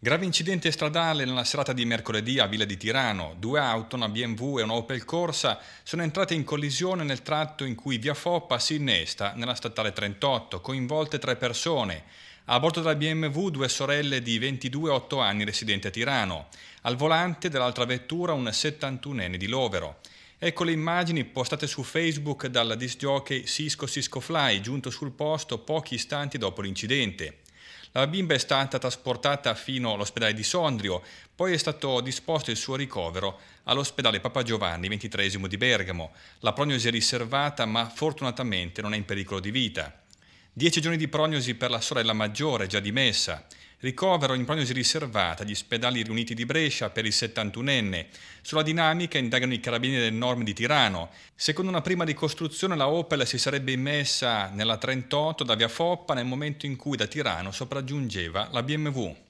Grave incidente stradale nella serata di mercoledì a Villa di Tirano. Due auto, una BMW e una Opel Corsa, sono entrate in collisione nel tratto in cui via Foppa si innesta nella statale 38, coinvolte tre persone. A bordo della BMW due sorelle di 22-8 anni residenti a Tirano. Al volante dell'altra vettura un 71enne di Lovero. Ecco le immagini postate su Facebook dal disc jockey Cisco Cisco Fly, giunto sul posto pochi istanti dopo l'incidente. La bimba è stata trasportata fino all'ospedale di Sondrio, poi è stato disposto il suo ricovero all'ospedale Papa Giovanni XXIII di Bergamo. La prognosi è riservata, ma fortunatamente non è in pericolo di vita. Dieci giorni di prognosi per la sorella maggiore già dimessa. Ricovero in prognosi riservata agli ospedali riuniti di Brescia per il 71enne. Sulla dinamica indagano i carabinieri del Norm di Tirano. Secondo una prima ricostruzione la Opel si sarebbe immessa nella 38 da Via Foppa nel momento in cui da Tirano sopraggiungeva la BMW.